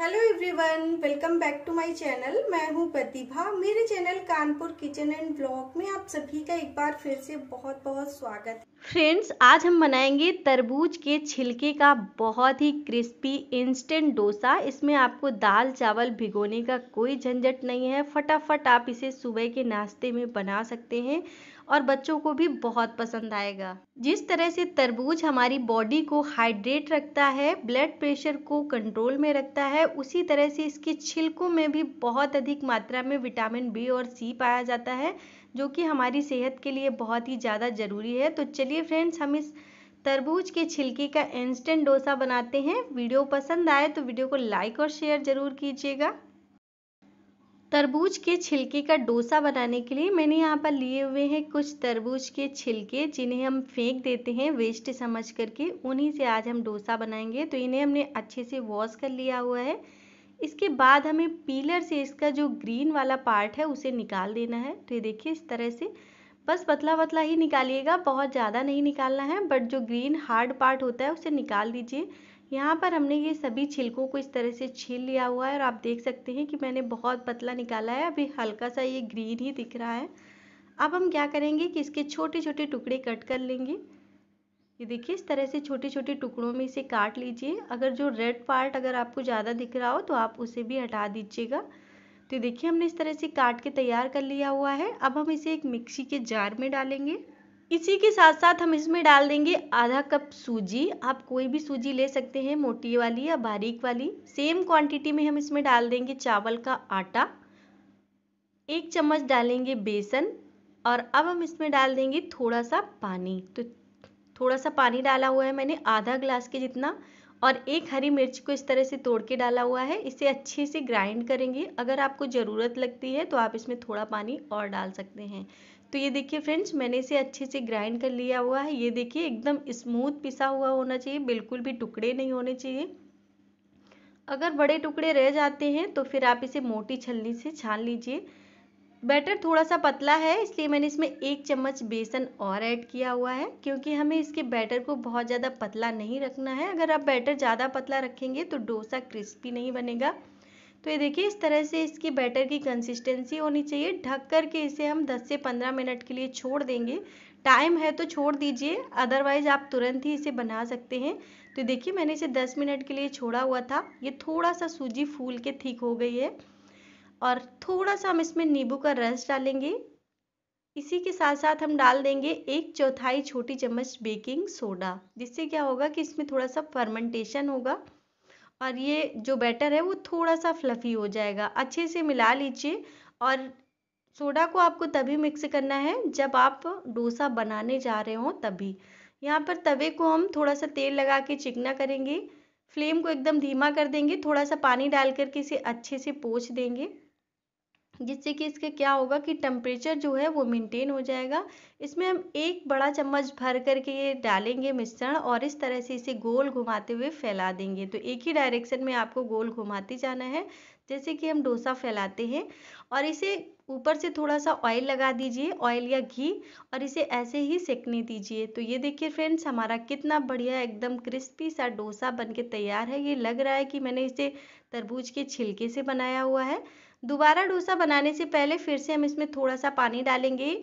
hello everyone welcome back to my channel मैं हूं प्रतिभा मेरे channel Kanpur kitchen and blog में आप सभी का एक बार फिर से बहुत बहुत स्वागत फ्रेंड्स आज हम बनाएंगे तरबूज के छिलके का बहुत ही क्रिस्पी इंस्टेंट डोसा इसमें आपको दाल चावल भिगोने का कोई झंझट नहीं है फटाफट आप इसे सुबह के नाश्ते में बना सकते हैं और बच्चों को भी बहुत पसंद आएगा जिस तरह से तरबूज हमारी बॉडी को हाइड्रेट रखता है ब्लड प्रेशर को कंट्रोल में रखता है उसी तरह से इसके छिलकों में भी बहुत अधिक मात्रा में विटामिन बी और सी पाया जाता है जो कि हमारी सेहत के लिए बहुत ही ज़्यादा ज़रूरी है तो चलिए फ्रेंड्स हम इस तरबूज के छिलके का इंस्टेंट डोसा बनाते हैं वीडियो पसंद आए तो वीडियो को लाइक और शेयर ज़रूर कीजिएगा तरबूज के छिलके का डोसा बनाने के लिए मैंने यहाँ पर लिए हुए हैं कुछ तरबूज के छिलके जिन्हें हम फेंक देते हैं वेस्ट समझ करके उन्हीं से आज हम डोसा बनाएंगे तो इन्हें हमने अच्छे से वॉश कर लिया हुआ है इसके बाद हमें पीलर से इसका जो ग्रीन वाला पार्ट है उसे निकाल देना है तो ये देखिए इस तरह से बस पतला पतला ही निकालिएगा बहुत ज़्यादा नहीं निकालना है बट जो ग्रीन हार्ड पार्ट होता है उसे निकाल दीजिए यहाँ पर हमने ये सभी छिलकों को इस तरह से छील लिया हुआ है और आप देख सकते हैं कि मैंने बहुत पतला निकाला है अभी हल्का सा ये ग्रीन ही दिख रहा है अब हम क्या करेंगे कि इसके छोटे छोटे टुकड़े कट कर लेंगे ये देखिए इस तरह से छोटे छोटे टुकड़ों में इसे काट लीजिए अगर जो रेड पार्ट अगर आपको ज़्यादा दिख रहा हो तो आप उसे भी हटा दीजिएगा तो देखिए हमने इस तरह से काट के तैयार कर लिया हुआ है अब हम इसे एक मिक्सी के जार में डालेंगे इसी के साथ साथ हम इसमें डाल देंगे आधा कप सूजी आप कोई भी सूजी ले सकते हैं मोटी वाली या बारीक वाली सेम क्वांटिटी में हम इसमें डाल देंगे चावल का आटा एक चम्मच डालेंगे बेसन और अब हम इसमें डाल देंगे थोड़ा सा पानी तो थोड़ा सा पानी डाला हुआ है मैंने आधा ग्लास के जितना और एक हरी मिर्च को इस तरह से तोड़ के डाला हुआ है इसे अच्छे से ग्राइंड करेंगे अगर आपको ज़रूरत लगती है तो आप इसमें थोड़ा पानी और डाल सकते हैं तो ये देखिए फ्रेंड्स मैंने इसे अच्छे से ग्राइंड कर लिया हुआ है ये देखिए एकदम स्मूथ पिसा हुआ होना चाहिए बिल्कुल भी टुकड़े नहीं होने चाहिए अगर बड़े टुकड़े रह जाते हैं तो फिर आप इसे मोटी छलनी से छान लीजिए बैटर थोड़ा सा पतला है इसलिए मैंने इसमें एक चम्मच बेसन और ऐड किया हुआ है क्योंकि हमें इसके बैटर को बहुत ज़्यादा पतला नहीं रखना है अगर आप बैटर ज़्यादा पतला रखेंगे तो डोसा क्रिस्पी नहीं बनेगा तो ये देखिए इस तरह से इसकी बैटर की कंसिस्टेंसी होनी चाहिए ढक कर के इसे हम 10 से 15 मिनट के लिए छोड़ देंगे टाइम है तो छोड़ दीजिए अदरवाइज़ आप तुरंत ही इसे बना सकते हैं तो देखिए मैंने इसे 10 मिनट के लिए छोड़ा हुआ था ये थोड़ा सा सूजी फूल के ठीक हो गई है और थोड़ा सा हम इसमें नींबू का रस डालेंगे इसी के साथ साथ हम डाल देंगे एक चौथाई छोटी चम्मच बेकिंग सोडा जिससे क्या होगा कि इसमें थोड़ा सा फर्मेंटेशन होगा और ये जो बैटर है वो थोड़ा सा फ्लफ़ी हो जाएगा अच्छे से मिला लीजिए और सोडा को आपको तभी मिक्स करना है जब आप डोसा बनाने जा रहे हो तभी यहाँ पर तवे को हम थोड़ा सा तेल लगा के चिकना करेंगे फ्लेम को एकदम धीमा कर देंगे थोड़ा सा पानी डाल करके इसे अच्छे से पोछ देंगे जिससे कि इसके क्या होगा कि टेम्परेचर जो है वो मेंटेन हो जाएगा इसमें हम एक बड़ा चम्मच भर करके ये डालेंगे मिश्रण और इस तरह से इसे गोल घुमाते हुए फैला देंगे तो एक ही डायरेक्शन में आपको गोल घुमाते जाना है जैसे कि हम डोसा फैलाते हैं और इसे ऊपर से थोड़ा सा ऑयल लगा दीजिए ऑयल या घी और इसे ऐसे ही सेकने दीजिए तो ये देखिए फ्रेंड्स हमारा कितना बढ़िया एकदम क्रिस्पी सा डोसा बन के तैयार है ये लग रहा है कि मैंने इसे तरबूज के छिलके से बनाया हुआ है दोबारा डोसा बनाने से पहले फिर से हम इसमें थोड़ा सा पानी डालेंगे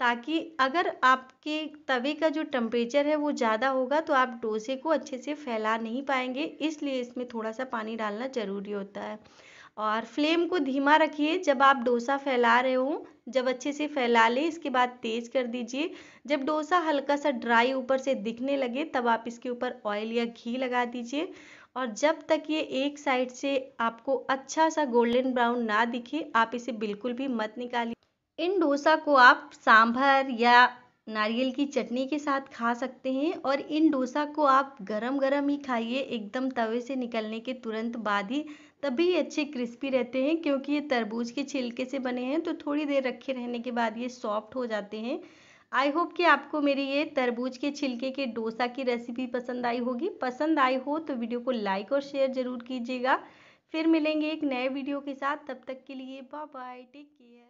ताकि अगर आपके तवे का जो टेम्परेचर है वो ज़्यादा होगा तो आप डोसे को अच्छे से फैला नहीं पाएंगे इसलिए इसमें थोड़ा सा पानी डालना ज़रूरी होता है और फ्लेम को धीमा रखिए जब आप डोसा फैला रहे हो जब अच्छे से फैला लें इसके बाद तेज़ कर दीजिए जब डोसा हल्का सा ड्राई ऊपर से दिखने लगे तब आप इसके ऊपर ऑयल या घी लगा दीजिए और जब तक ये एक साइड से आपको अच्छा सा गोल्डन ब्राउन ना दिखे आप इसे बिल्कुल भी मत निकालिए इन डोसा को आप सांभर या नारियल की चटनी के साथ खा सकते हैं और इन डोसा को आप गरम गरम ही खाइए एकदम तवे से निकलने के तुरंत बाद ही तभी अच्छे क्रिस्पी रहते हैं क्योंकि ये तरबूज के छिलके से बने हैं तो थोड़ी देर रखे रहने के बाद ये सॉफ्ट हो जाते हैं आई होप कि आपको मेरी ये तरबूज के छिलके के डोसा की रेसिपी पसंद आई होगी पसंद आई हो तो वीडियो को लाइक और शेयर ज़रूर कीजिएगा फिर मिलेंगे एक नए वीडियो के साथ तब तक के लिए बाय बाय टेक केयर